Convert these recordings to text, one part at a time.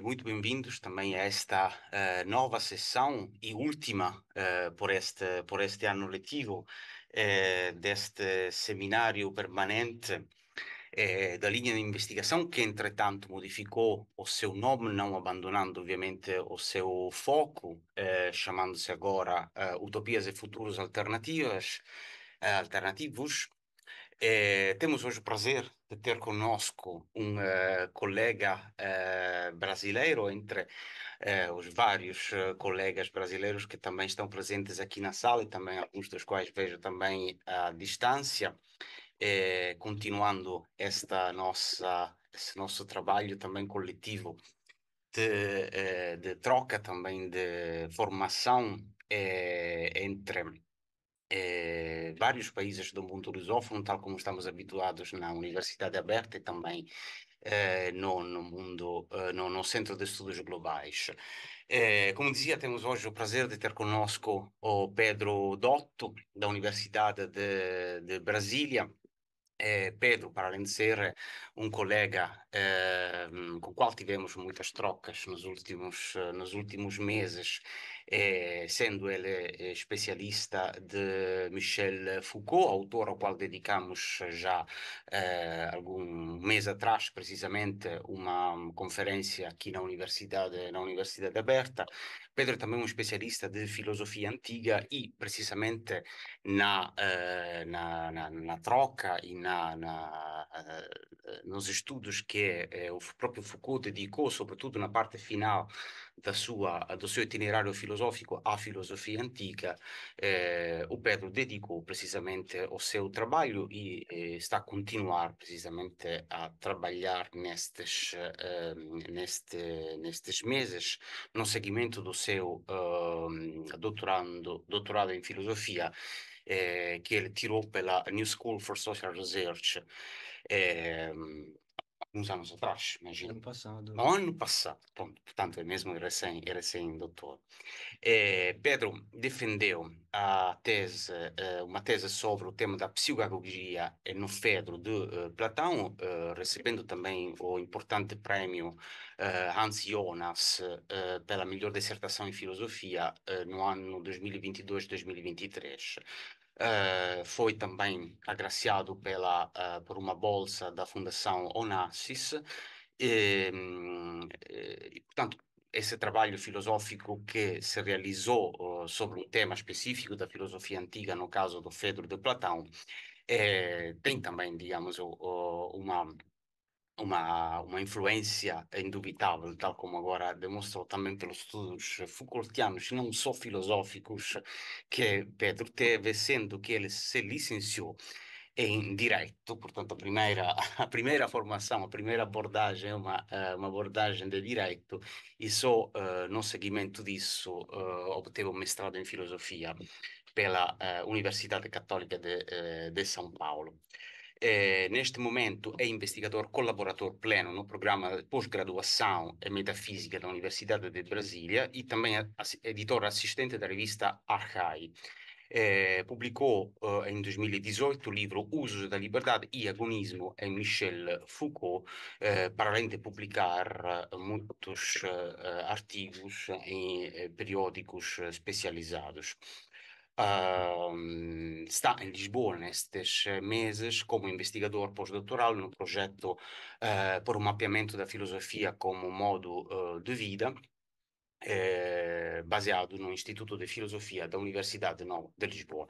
muito bem-vindos também a esta uh, nova sessão e última uh, por, este, por este ano letivo uh, deste seminário permanente da linha de investigação, que entretanto modificou o seu nome, não abandonando obviamente o seu foco, chamando-se agora Utopias e Futuros Alternativas, Alternativos. É, temos hoje o prazer de ter conosco um uh, colega uh, brasileiro, entre uh, os vários colegas brasileiros que também estão presentes aqui na sala e também alguns dos quais vejo também à distância, continuando esta nossa, esse nosso trabalho também coletivo de, de troca também de formação entre eh, vários países do mundo lusófono, tal como estamos habituados na Universidade Aberta e também eh, no, no, mundo, eh, no, no, Centro de Estudos Globais. como dizia, temos hoje o prazer de ter conosco o Pedro Dotto, da Universidade de, de Brasília. Pedro, para além de ser um colega com o qual tivemos muitas trocas nos últimos, nos últimos meses, Eh, sendo ele especialista eh, de Michel Foucault, autor ao qual dedicamos já eh, algum mês atrás, precisamente, uma mm, conferência aqui na Universidade, na Universidade Aberta. Pedro é também um especialista de filosofia antiga e, precisamente, na, eh, na, na, na, troca e na, na eh, nos estudos que eh, o próprio Foucault dedicou, sobretudo na parte final sua, do seu itinerário filosófico à filosofia antiga, eh, o Pedro dedicou precisamente o seu trabalho e eh, está a continuar precisamente a trabalhar nestes, eh, neste, nestes meses no seguimento do seu ehm, doutorando, doutorado em filosofia eh, que ele tirou pela New School for Social Research ehm, uns anos atrás, imagino. Ano passado. Ano passado, pronto, portanto, é mesmo recém, doutor. Eh, Pedro defendeu a tese, eh, uma tese sobre o tema da psicologia no Fedro de eh, Platão, recebendo também o importante prêmio Hans Jonas pela melhor dissertação em filosofia no ano 2022-2023. Uh, foi também agraciado pela, uh, por uma bolsa da Fundação Onassis. E, ehm, eh, e, portanto, esse trabalho filosófico que se realizou uh, sobre um tema específico da filosofia antiga, no caso do Fedro de Platão, é, tem também, digamos, uma uma, uma influência indubitável, tal como agora demonstrou também pelos estudos Foucaultianos, não só filosóficos, que é Pedro teve, sendo que ele se licenciou em direito, portanto a primeira, a primeira formação, a primeira abordagem é uma, é uma abordagem de direito e só uh, no seguimento disso uh, obteve um mestrado em filosofia pela uh, Universidade Católica de, de São Paulo. Eh, neste momento é investigador colaborador pleno no programa de pós-graduação em Metafísica da Universidade de Brasília e também editor assistente da revista Archai eh, publicou eh, em 2018 o livro Usos da Liberdade e Agonismo em Michel Foucault, uh, para além de publicar muitos artigos em periódicos especializados está ehm, em Lisboa nestes meses como investigador pós-doutoral no projeto uh, eh, por o um mapeamento da filosofia como modo uh, de vida, eh, baseado no Instituto de Filosofia da Universidade de Lisboa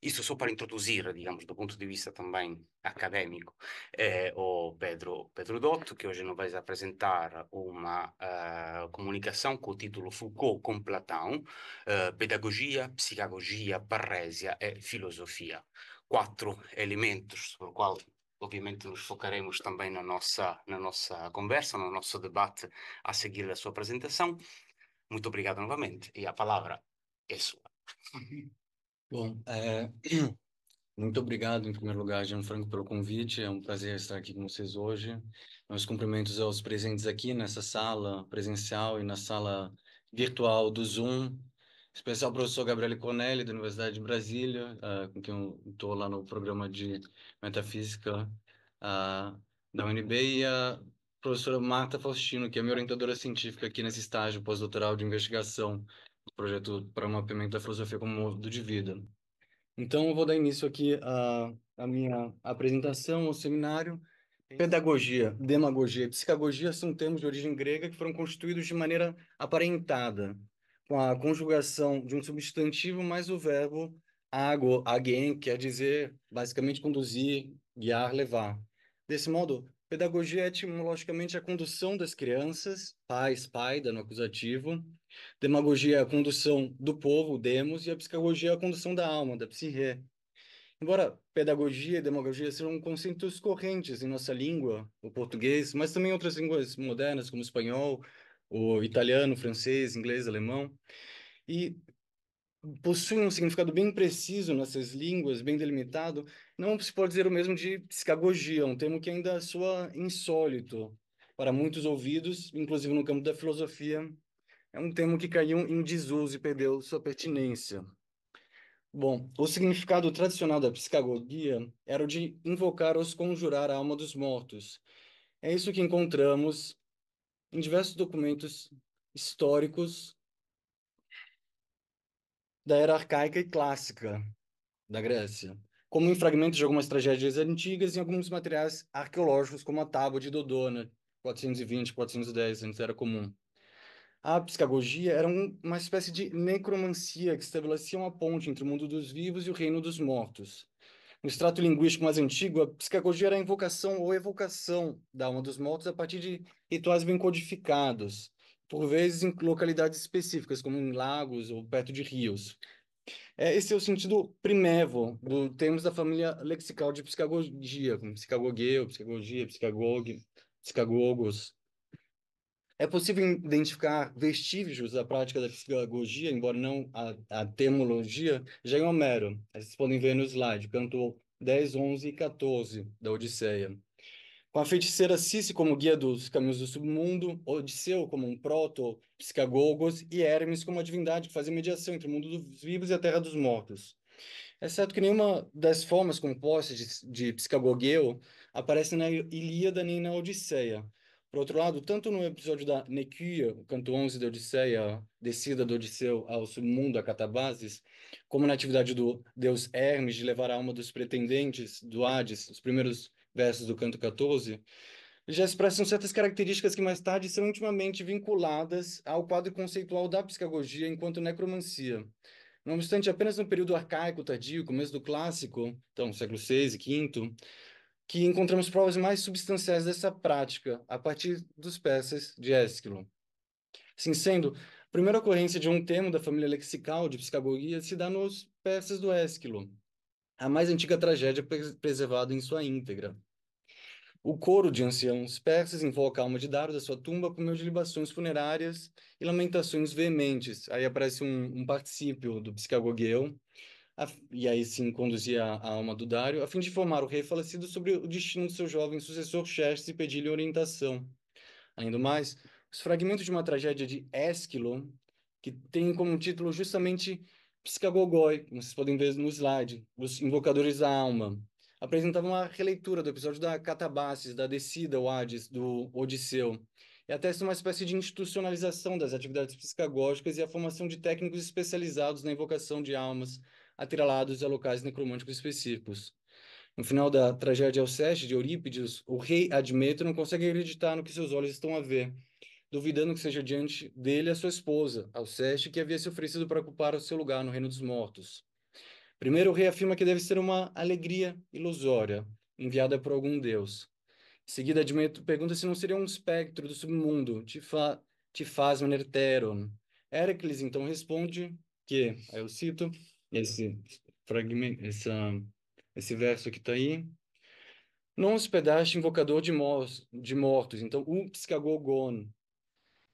isso só para introduzir, digamos, do ponto de vista também acadêmico, é eh, o Pedro, Pedro Dotto, que hoje nos vai apresentar uma uh, comunicação com o título Foucault com Platão, uh, Pedagogia, Psicagogia, Parrésia e Filosofia. Quatro elementos sobre os quais obviamente nos focaremos também na nossa, na nossa conversa, no nosso debate a seguir da sua apresentação. Muito obrigado novamente e a palavra é sua. Bom, é, muito obrigado, em primeiro lugar, Gianfranco, pelo convite. É um prazer estar aqui com vocês hoje. Meus cumprimentos aos presentes aqui nessa sala presencial e na sala virtual do Zoom. Especial o professor Gabriele Conelli, da Universidade de Brasília, uh, com quem eu estou lá no programa de Metafísica uh, da UNB, e a professora Marta Faustino, que é minha orientadora científica aqui nesse estágio pós-doutoral de investigação projeto para mapeamento da filosofia como modo de vida. Então, eu vou dar início aqui à, à minha apresentação ao seminário. Pedagogia, demagogia e psicagogia são termos de origem grega que foram constituídos de maneira aparentada, com a conjugação de um substantivo mais o verbo ago, agen, quer dizer, basicamente, conduzir, guiar, levar. Desse modo, pedagogia é etimologicamente a condução das crianças, pais, pai, dando acusativo, Demagogia é a condução do povo, demos, e a psicologia é a condução da alma, da psique. Embora pedagogia e demagogia sejam conceitos correntes em nossa língua, o português, mas também outras línguas modernas, como o espanhol, o italiano, o francês, inglês, alemão, e possuem um significado bem preciso nessas línguas, bem delimitado, não se pode dizer o mesmo de psicagogia, um termo que ainda soa insólito para muitos ouvidos, inclusive no campo da filosofia é um termo que caiu em desuso e perdeu sua pertinência. Bom, o significado tradicional da psicagogia era o de invocar ou conjurar a alma dos mortos. É isso que encontramos em diversos documentos históricos da era arcaica e clássica da Grécia, como em fragmentos de algumas tragédias antigas e em alguns materiais arqueológicos, como a Tábua de Dodona, 420, 410, antes era comum. A psicagogia era um, uma espécie de necromancia que estabelecia uma ponte entre o mundo dos vivos e o reino dos mortos. No extrato linguístico mais antigo, a psicagogia era a invocação ou evocação da alma dos mortos a partir de rituais bem codificados, por vezes em localidades específicas, como em lagos ou perto de rios. É, esse é o sentido primevo do termos da família lexical de psicagogia, como psicagogueu, psicagogia, psicagogue, psicagogos. É possível identificar vestígios da prática da psicologia, embora não a, a já em é Homero. Vocês podem ver no slide, canto 10, 11 e 14 da Odisseia. Com a feiticeira Cici como guia dos caminhos do submundo, Odisseu como um proto-psicagogos e Hermes como a divindade que fazia mediação entre o mundo dos vivos e a terra dos mortos. É certo que nenhuma das formas compostas de, de aparece na Ilíada nem na Odisseia, por outro lado, tanto no episódio da Nequia, o canto 11 da Odisseia, a descida do Odisseu ao submundo, a Catabases, como na atividade do deus Hermes de levar a alma dos pretendentes do Hades, os primeiros versos do canto 14, já expressam certas características que mais tarde são intimamente vinculadas ao quadro conceitual da psicagogia enquanto necromancia. Não obstante, apenas no período arcaico tardio, começo do clássico, então século VI e V, que encontramos provas mais substanciais dessa prática a partir dos peças de Ésquilo. Assim sendo, a primeira ocorrência de um termo da família lexical de psicagogia se dá nos peças do Ésquilo, a mais antiga tragédia preservada em sua íntegra. O coro de anciãos persas invoca a alma de Daro da sua tumba por meio de libações funerárias e lamentações veementes. Aí aparece um, um particípio do psicagogeu, e aí sim conduzia a alma do Dário, a fim de informar o rei falecido sobre o destino de seu jovem sucessor Xerxes e pedir-lhe orientação. Ainda mais, os fragmentos de uma tragédia de Esquilo, que tem como título justamente Psicagogoi, como vocês podem ver no slide, Os Invocadores da Alma, apresentavam uma releitura do episódio da Catabasis, da descida o Hades, do Odisseu, e atesta uma espécie de institucionalização das atividades psicagógicas e a formação de técnicos especializados na invocação de almas, atrelados a locais necromânticos específicos. No final da tragédia Alceste, de Eurípides, o rei Admeto não consegue acreditar no que seus olhos estão a ver, duvidando que seja diante dele a sua esposa, Alceste, que havia se oferecido para ocupar o seu lugar no reino dos mortos. Primeiro, o rei afirma que deve ser uma alegria ilusória, enviada por algum deus. Em seguida, Admeto pergunta se não seria um espectro do submundo, Tifa, Tifasmanerteron. Heracles então responde que, aí eu cito, esse fragmento, essa, esse verso que está aí. Não hospedaste invocador de, mor de mortos, então um psicagogon.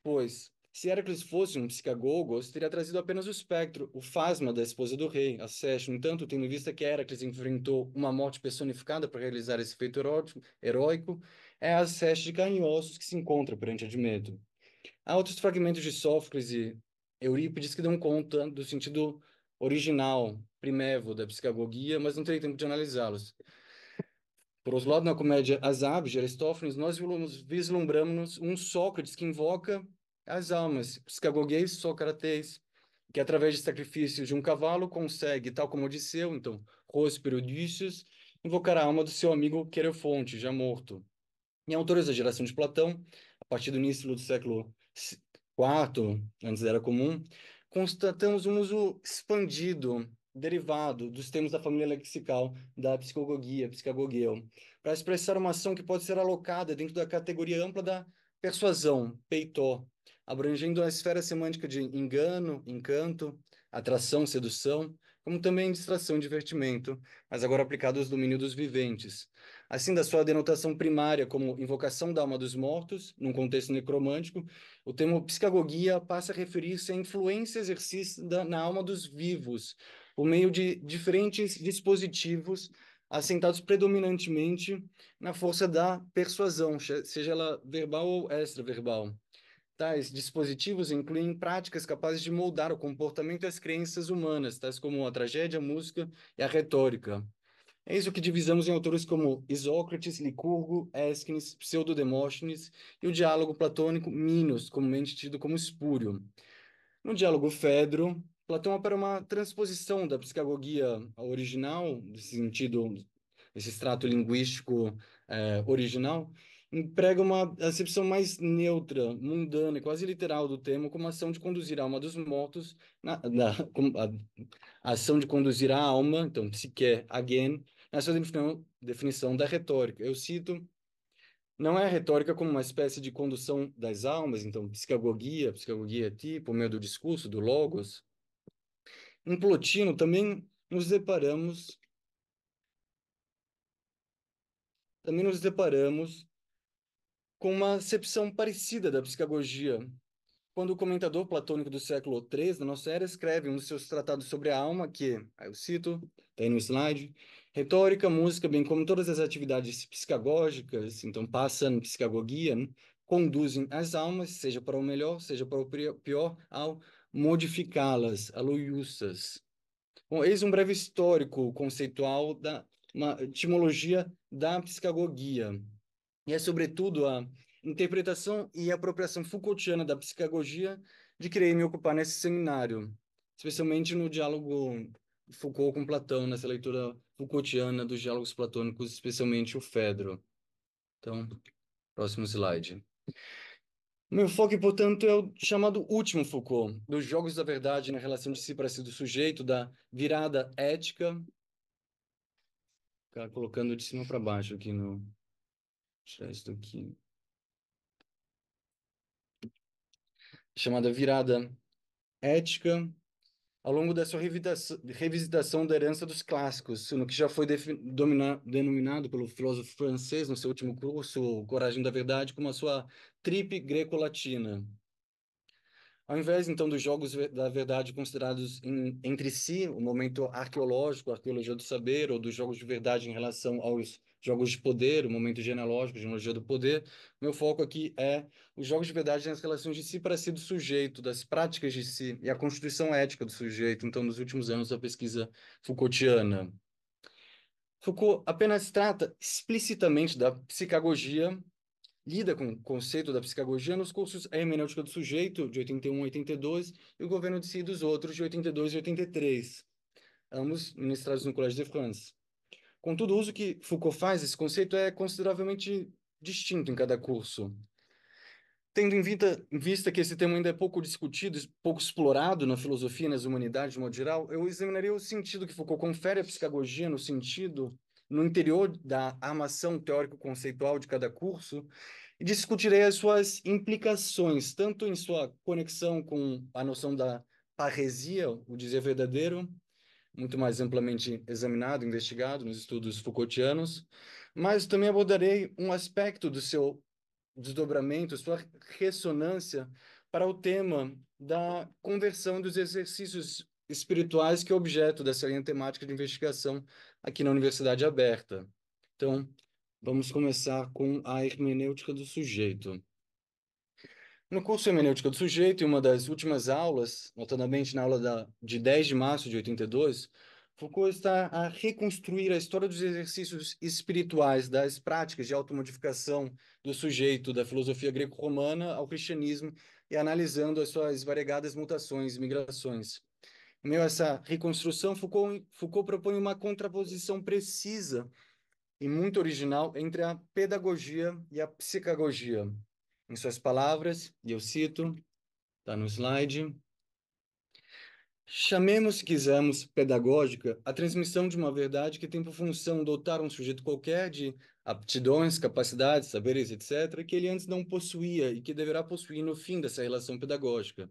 Pois, se Heracles fosse um psicagogos, teria trazido apenas o espectro, o fasma da esposa do rei, a Sesh. No entanto, tendo vista que Heracles enfrentou uma morte personificada para realizar esse feito heróico, heróico é a Sesh de carne e ossos que se encontra perante Admeto. Há outros fragmentos de Sófocles e Eurípides que dão conta do sentido original, primevo da psicagogia, mas não terei tempo de analisá-los. Por outro lado, na comédia As Aves, de Aristófanes, nós vislumbramos um Sócrates que invoca as almas, psicagoguês, Sócrates, que através de sacrifício de um cavalo consegue, tal como Odisseu, então, Róspero Odysseus, invocar a alma do seu amigo Querefonte, já morto. Em é autores da geração de Platão, a partir do início do século IV, antes da era comum, constatamos um uso expandido, derivado dos termos da família lexical da psicogogia, psicagogueu, para expressar uma ação que pode ser alocada dentro da categoria ampla da persuasão, peitó, abrangendo a esfera semântica de engano, encanto, atração, sedução, como também distração, divertimento, mas agora aplicado ao domínio dos viventes, Assim, da sua denotação primária como invocação da alma dos mortos, num contexto necromântico, o termo psicagogia passa a referir-se à influência exercida na alma dos vivos, por meio de diferentes dispositivos assentados predominantemente na força da persuasão, seja ela verbal ou extraverbal. Tais dispositivos incluem práticas capazes de moldar o comportamento e as crenças humanas, tais como a tragédia, a música e a retórica. É isso que divisamos em autores como Isócrates, Licurgo, Esquines, Pseudodemóstenes e o diálogo platônico Minos, comumente tido como Espúrio. No diálogo Fedro, Platão opera uma transposição da psicagogia original, desse sentido, esse extrato linguístico é, original, emprega uma acepção mais neutra, mundana e quase literal do termo como ação de conduzir a alma dos mortos, na, na, a, a ação de conduzir a alma, então psique, again, essa é a definição da retórica. Eu cito, não é a retórica como uma espécie de condução das almas, então, psicagogia, psicagogia tipo, meio do discurso, do logos. Em Plotino também nos deparamos também nos deparamos com uma acepção parecida da psicagogia. Quando o comentador platônico do século III da nossa era escreve um dos seus tratados sobre a alma que, aí eu cito, está aí no slide, Retórica, música, bem como todas as atividades psicagógicas, então passam psicagogia, né? conduzem as almas, seja para o melhor, seja para o pior, ao modificá-las, aloiúças. Bom, eis um breve histórico conceitual da uma etimologia da psicagogia. E é, sobretudo, a interpretação e apropriação Foucaultiana da psicagogia de querer me ocupar nesse seminário, especialmente no diálogo Foucault com Platão, nessa leitura Foucaultiana dos diálogos platônicos, especialmente o Fedro. Então, próximo slide. Meu foco, portanto, é o chamado último Foucault, dos jogos da verdade na relação de si para si do sujeito, da virada ética. Ficar colocando de cima para baixo aqui no. Tirar isso daqui. Chamada virada ética ao longo da sua revisitação da herança dos clássicos, no que já foi denominado pelo filósofo francês no seu último curso, Coragem da Verdade, como a sua tripe greco-latina. Ao invés, então, dos jogos da verdade considerados em, entre si, o momento arqueológico, arqueologia do saber, ou dos jogos de verdade em relação aos jogos de poder, o momento genealógico, genealogia do poder. Meu foco aqui é os jogos de verdade nas relações de si para si do sujeito, das práticas de si e a constituição ética do sujeito, então, nos últimos anos da pesquisa Foucaultiana. Foucault apenas trata explicitamente da psicagogia, lida com o conceito da psicagogia nos cursos A Hermenêutica do Sujeito, de 81 a 82, e O Governo de Si e dos Outros, de 82 e 83, ambos ministrados no Collège de France. Contudo, o uso que Foucault faz desse conceito é consideravelmente distinto em cada curso. Tendo em vista, em vista que esse tema ainda é pouco discutido, pouco explorado na filosofia e nas humanidades de modo geral, eu examinaria o sentido que Foucault confere à psicologia no sentido no interior da armação teórico-conceitual de cada curso e discutirei as suas implicações, tanto em sua conexão com a noção da parresia, o dizer verdadeiro, muito mais amplamente examinado, investigado nos estudos Foucaultianos, mas também abordarei um aspecto do seu desdobramento, sua ressonância para o tema da conversão dos exercícios espirituais que é objeto dessa linha temática de investigação aqui na Universidade Aberta. Então, vamos começar com a hermenêutica do sujeito. No curso Hermenêutica do Sujeito, em uma das últimas aulas, notadamente na aula da, de 10 de março de 82, Foucault está a reconstruir a história dos exercícios espirituais, das práticas de automodificação do sujeito da filosofia greco-romana ao cristianismo e analisando as suas variegadas mutações e migrações. Em meio a essa reconstrução, Foucault, Foucault propõe uma contraposição precisa e muito original entre a pedagogia e a psicagogia, em suas palavras, e eu cito, está no slide. Chamemos, se quisermos, pedagógica, a transmissão de uma verdade que tem por função dotar um sujeito qualquer de aptidões, capacidades, saberes, etc., que ele antes não possuía e que deverá possuir no fim dessa relação pedagógica.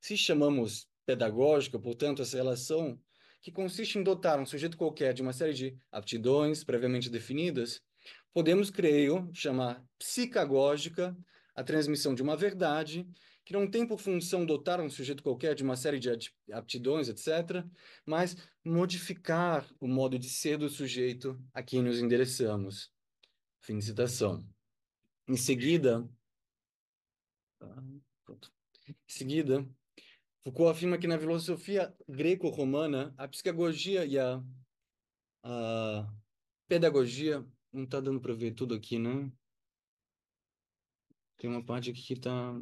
Se chamamos pedagógica, portanto, essa relação que consiste em dotar um sujeito qualquer de uma série de aptidões previamente definidas, podemos, creio, chamar psicagógica a transmissão de uma verdade, que não tem por função dotar um sujeito qualquer de uma série de aptidões, etc., mas modificar o modo de ser do sujeito a quem nos endereçamos. Fim de citação. Em seguida. Ah, em seguida, Foucault afirma que na filosofia greco-romana, a psicologia e a, a pedagogia. Não está dando para ver tudo aqui, né? Tem uma parte aqui que tá.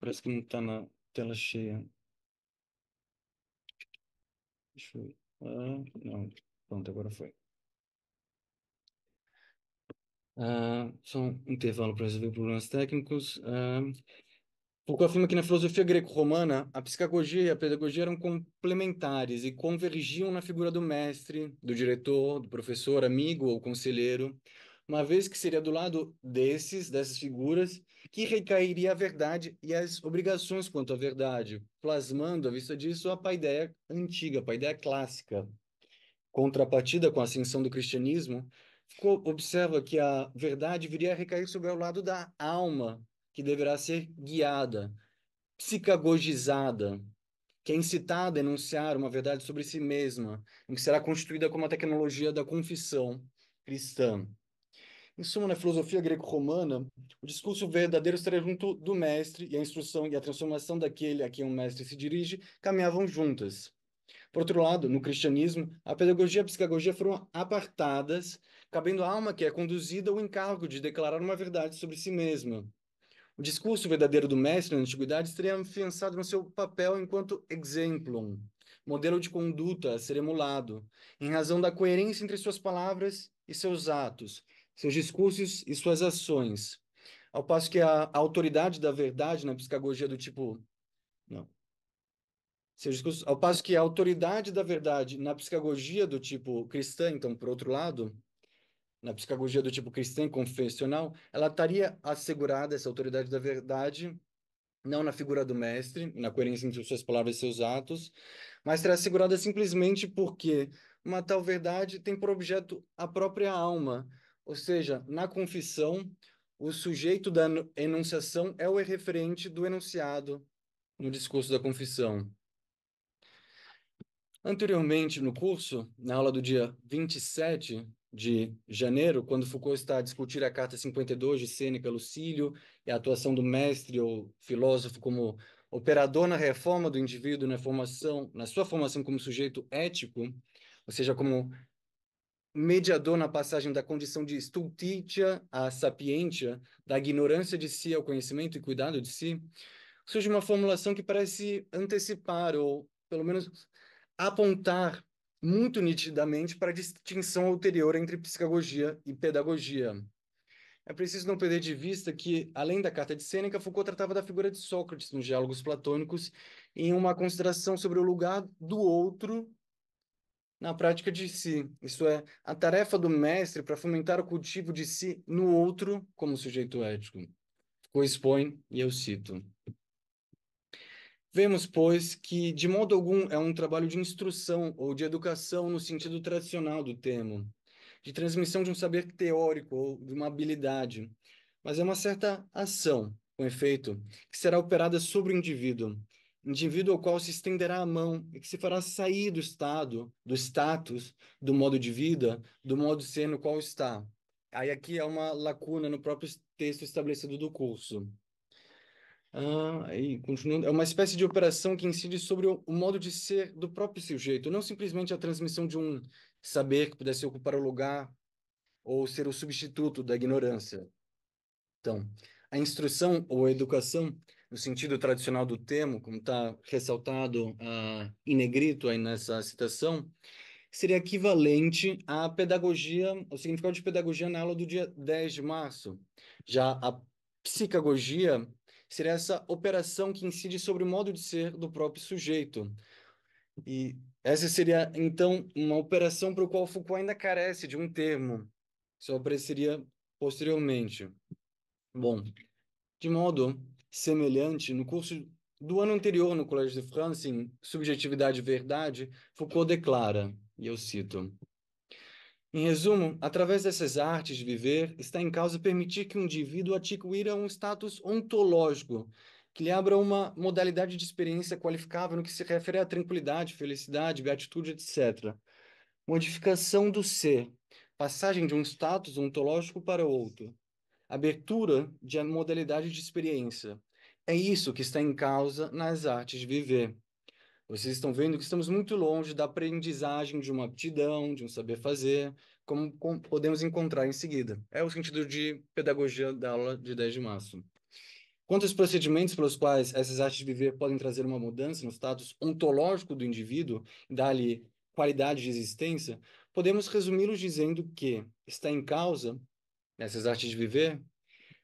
Parece que não tá na tela cheia. Deixa eu. Ah, não. Pronto, agora foi. Ah, só um intervalo para resolver problemas técnicos. Ah, porque afirma que na filosofia greco-romana, a psicagogia e a pedagogia eram complementares e convergiam na figura do mestre, do diretor, do professor, amigo ou conselheiro, uma vez que seria do lado desses, dessas figuras, que recairia a verdade e as obrigações quanto à verdade, plasmando, à vista disso, a paideia antiga, a paideia clássica. Contrapartida com a ascensão do cristianismo, observa que a verdade viria a recair sobre o lado da alma, que deverá ser guiada, psicagogizada, que é incitada a enunciar uma verdade sobre si mesma, em que será constituída como a tecnologia da confissão cristã. Em suma, na né, filosofia greco-romana, o discurso verdadeiro estaria junto do mestre e a instrução e a transformação daquele a quem o mestre se dirige caminhavam juntas. Por outro lado, no cristianismo, a pedagogia e a psicagogia foram apartadas, cabendo à alma que é conduzida o encargo de declarar uma verdade sobre si mesma. O discurso verdadeiro do mestre na antiguidade estaria afiançado no seu papel enquanto exemplo, modelo de conduta a ser emulado, em razão da coerência entre suas palavras e seus atos, seus discursos e suas ações. Ao passo que a, a autoridade da verdade na né, psicagogia do tipo. Não. Seus discursos, ao passo que a autoridade da verdade na psicagogia do tipo cristã, então, por outro lado, na psicagogia do tipo cristã e confessional, ela estaria assegurada, essa autoridade da verdade, não na figura do mestre, na coerência entre suas palavras e seus atos, mas será assegurada simplesmente porque uma tal verdade tem por objeto a própria alma, ou seja, na confissão, o sujeito da enunciação é o referente do enunciado no discurso da confissão. Anteriormente no curso, na aula do dia 27 de janeiro, quando Foucault está a discutir a carta 52 de Sêneca Lucílio e a atuação do mestre ou filósofo como operador na reforma do indivíduo, na formação, na sua formação como sujeito ético, ou seja, como mediador na passagem da condição de stultitia à sapientia, da ignorância de si ao conhecimento e cuidado de si, surge uma formulação que parece antecipar, ou pelo menos apontar muito nitidamente para a distinção ulterior entre psicagogia e pedagogia. É preciso não perder de vista que, além da carta de Sêneca, Foucault tratava da figura de Sócrates nos diálogos platônicos em uma consideração sobre o lugar do outro na prática de si, isto é, a tarefa do mestre para fomentar o cultivo de si no outro como sujeito ético. Coexpõe, e eu cito. Vemos, pois, que de modo algum é um trabalho de instrução ou de educação no sentido tradicional do termo, de transmissão de um saber teórico ou de uma habilidade, mas é uma certa ação, com efeito, que será operada sobre o indivíduo, indivíduo ao qual se estenderá a mão e que se fará sair do estado, do status, do modo de vida, do modo de ser no qual está. Aí aqui é uma lacuna no próprio texto estabelecido do curso. Ah, continuando, é uma espécie de operação que incide sobre o, o modo de ser do próprio sujeito, não simplesmente a transmissão de um saber que pudesse ocupar o lugar ou ser o substituto da ignorância. Então, a instrução ou a educação no sentido tradicional do termo, como está ressaltado uh, em negrito aí nessa citação, seria equivalente à pedagogia, ao significado de pedagogia na aula do dia 10 de março. Já a psicagogia seria essa operação que incide sobre o modo de ser do próprio sujeito. E essa seria, então, uma operação para o qual Foucault ainda carece de um termo. Só apareceria posteriormente. Bom, de modo semelhante no curso do ano anterior no Colégio de França, em assim, Subjetividade e Verdade, Foucault declara, e eu cito: Em resumo, através dessas artes de viver, está em causa permitir que o um indivíduo adquira um status ontológico, que lhe abra uma modalidade de experiência qualificável no que se refere à tranquilidade, felicidade, beatitude, etc. Modificação do ser, passagem de um status ontológico para outro abertura de modalidade de experiência. É isso que está em causa nas artes de viver. Vocês estão vendo que estamos muito longe da aprendizagem de uma aptidão, de um saber fazer, como, podemos encontrar em seguida. É o sentido de pedagogia da aula de 10 de março. Quanto aos procedimentos pelos quais essas artes de viver podem trazer uma mudança no status ontológico do indivíduo dar-lhe qualidade de existência, podemos resumi-los dizendo que está em causa nessas artes de viver,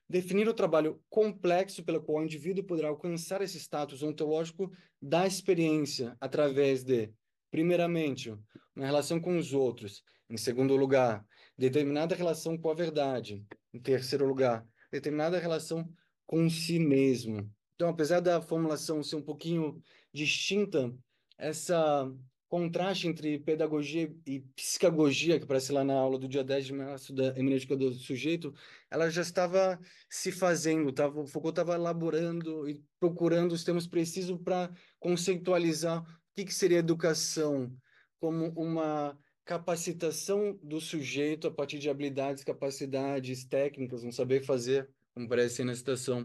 definir o trabalho complexo pelo qual o indivíduo poderá alcançar esse status ontológico da experiência através de, primeiramente, uma relação com os outros, em segundo lugar, determinada relação com a verdade, em terceiro lugar, determinada relação com si mesmo. Então, apesar da formulação ser um pouquinho distinta, essa contraste entre pedagogia e psicagogia, que aparece lá na aula do dia 10 de março da Hermenêutica do Sujeito, ela já estava se fazendo, tava, Foucault estava elaborando e procurando os termos precisos para conceitualizar o que, que seria educação como uma capacitação do sujeito a partir de habilidades, capacidades técnicas, um saber fazer, como parece na citação,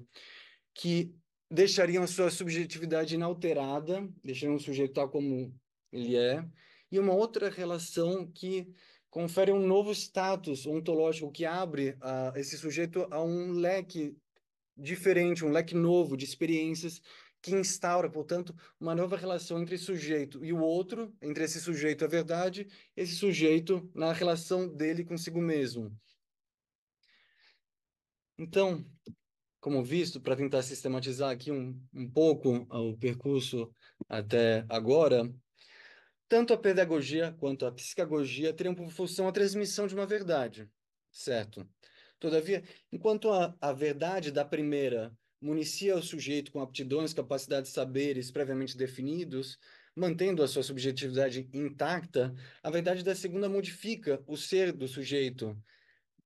que deixariam a sua subjetividade inalterada, deixariam o sujeito tal como ele é, e uma outra relação que confere um novo status ontológico que abre uh, esse sujeito a um leque diferente, um leque novo de experiências que instaura, portanto, uma nova relação entre sujeito e o outro, entre esse sujeito a verdade, esse sujeito na relação dele consigo mesmo. Então, como visto, para tentar sistematizar aqui um, um pouco ah, o percurso até agora, tanto a pedagogia quanto a psicagogia teriam por função a transmissão de uma verdade, certo? Todavia, enquanto a, a verdade da primeira municia o sujeito com aptidões, capacidades, saberes previamente definidos, mantendo a sua subjetividade intacta, a verdade da segunda modifica o ser do sujeito,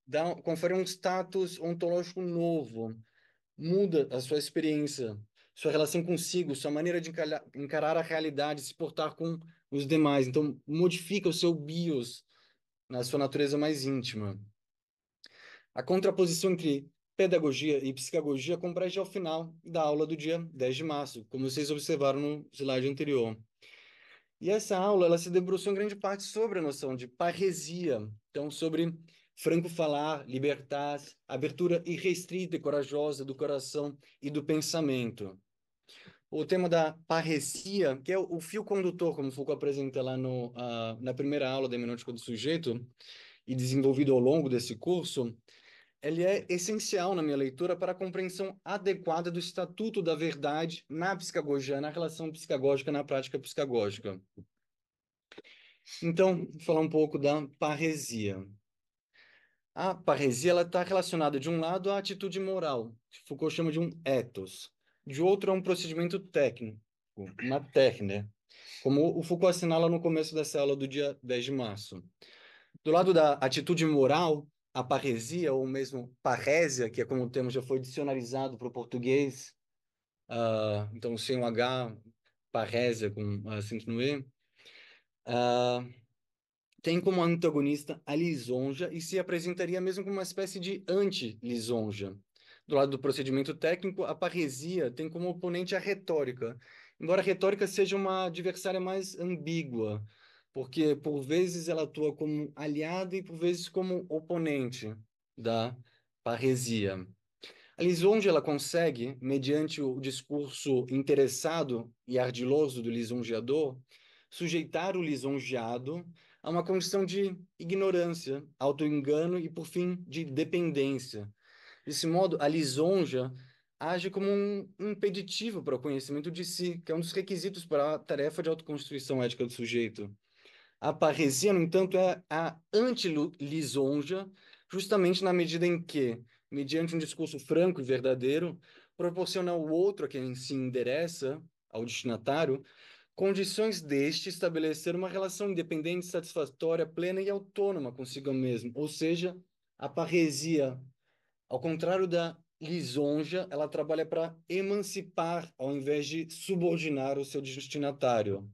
dá, confere um status ontológico novo, muda a sua experiência, sua relação consigo, sua maneira de encarar a realidade, se portar com os demais. Então, modifica o seu bios na sua natureza mais íntima. A contraposição entre pedagogia e psicagogia compreende ao final da aula do dia 10 de março, como vocês observaram no slide anterior. E essa aula ela se debruçou em grande parte sobre a noção de parresia, então sobre franco falar, libertar, abertura irrestrita e corajosa do coração e do pensamento o tema da parresia, que é o, fio condutor, como Foucault apresenta lá no, uh, na primeira aula da hermenêutica do sujeito, e desenvolvido ao longo desse curso, ele é essencial na minha leitura para a compreensão adequada do estatuto da verdade na psicagogia, na relação psicagógica, na prática psicagógica. Então, vou falar um pouco da parresia. A parresia está relacionada, de um lado, à atitude moral, que Foucault chama de um ethos, de outro é um procedimento técnico, uma técnica, né? como o Foucault assinala no começo dessa aula do dia 10 de março. Do lado da atitude moral, a parresia, ou mesmo parrésia, que é como o termo já foi dicionalizado para o português, uh, então sem o H, parrésia com acento ah, no E, uh, tem como antagonista a lisonja e se apresentaria mesmo como uma espécie de anti-lisonja. Do lado do procedimento técnico, a parresia tem como oponente a retórica, embora a retórica seja uma adversária mais ambígua, porque por vezes ela atua como aliada e por vezes como oponente da parresia. A ela consegue, mediante o discurso interessado e ardiloso do lisonjeador, sujeitar o lisonjeado a uma condição de ignorância, autoengano e, por fim, de dependência, Desse modo, a lisonja age como um impeditivo para o conhecimento de si, que é um dos requisitos para a tarefa de autoconstrução ética do sujeito. A parresia, no entanto, é a anti-lisonja, justamente na medida em que, mediante um discurso franco e verdadeiro, proporciona ao outro a quem se endereça, ao destinatário, condições deste estabelecer uma relação independente, satisfatória, plena e autônoma consigo mesmo, ou seja, a parresia ao contrário da lisonja, ela trabalha para emancipar ao invés de subordinar o seu destinatário.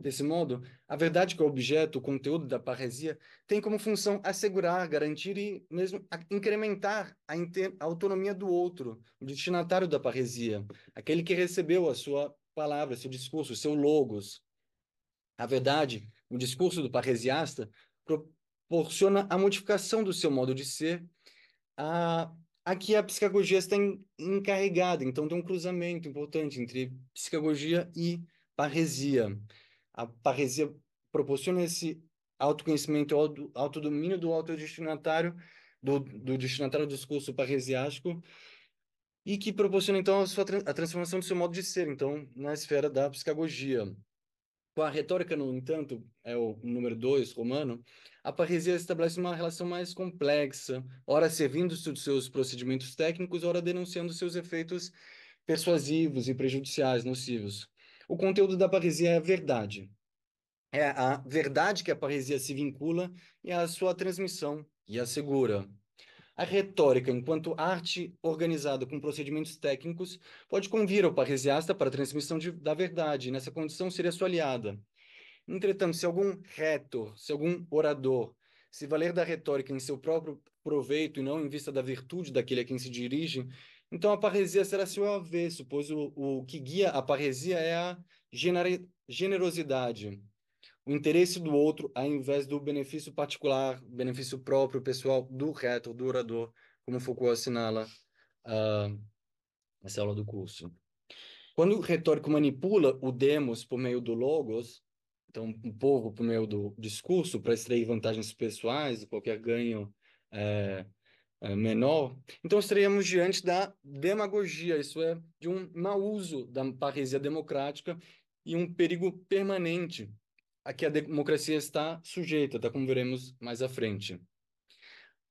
Desse modo, a verdade que é o objeto, o conteúdo da parresia, tem como função assegurar, garantir e mesmo incrementar a, a autonomia do outro, o destinatário da parresia, aquele que recebeu a sua palavra, seu discurso, seu logos. A verdade, o discurso do parresiasta, proporciona a modificação do seu modo de ser a, aqui a psicagogia está encarregada, então tem um cruzamento importante entre psicagogia e parresia. A parresia proporciona esse autoconhecimento, autodomínio do autodestinatário, do, do destinatário do discurso parresiástico, e que proporciona, então, a, sua, a transformação do seu modo de ser, então, na esfera da psicagogia. Com a retórica, no entanto, é o número 2 romano, a parresia estabelece uma relação mais complexa, ora servindo-se dos seus procedimentos técnicos, ora denunciando seus efeitos persuasivos e prejudiciais, nocivos. O conteúdo da parresia é a verdade. É a verdade que a parresia se vincula e a sua transmissão e assegura. A retórica, enquanto arte organizada com procedimentos técnicos, pode convir ao parresiasta para a transmissão de, da verdade, nessa condição seria sua aliada. Entretanto, se algum retor, se algum orador, se valer da retórica em seu próprio proveito e não em vista da virtude daquele a quem se dirige, então a parresia será seu avesso, pois o, o que guia a parresia é a generosidade o interesse do outro ao invés do benefício particular, benefício próprio, pessoal, do reto, do orador, como Foucault assinala uh, ah, nessa aula do curso. Quando o retórico manipula o demos por meio do logos, então um povo por meio do discurso, para extrair vantagens pessoais, qualquer ganho é, é, menor, então estaremos diante da demagogia, isso é, de um mau uso da parresia democrática e um perigo permanente a que a democracia está sujeita, tá, como veremos mais à frente.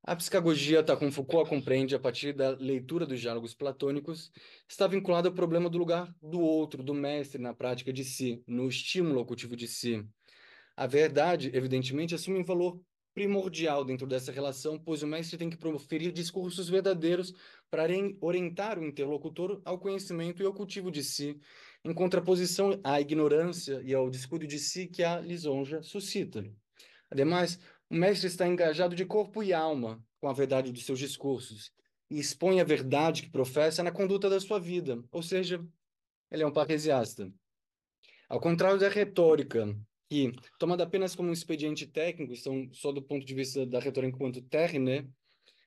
A psicagogia, tá, como Foucault a compreende a partir da leitura dos diálogos platônicos, está vinculada ao problema do lugar do outro, do mestre na prática de si, no estímulo ao cultivo de si. A verdade, evidentemente, assume um valor primordial dentro dessa relação, pois o mestre tem que proferir discursos verdadeiros para orientar o interlocutor ao conhecimento e ao cultivo de si, em contraposição à ignorância e ao descuido de si que a lisonja suscita. Ademais, o mestre está engajado de corpo e alma com a verdade de seus discursos e expõe a verdade que professa na conduta da sua vida, ou seja, ele é um parresiasta. Ao contrário da retórica, que, tomada apenas como um expediente técnico, estão só do ponto de vista da retórica enquanto terne,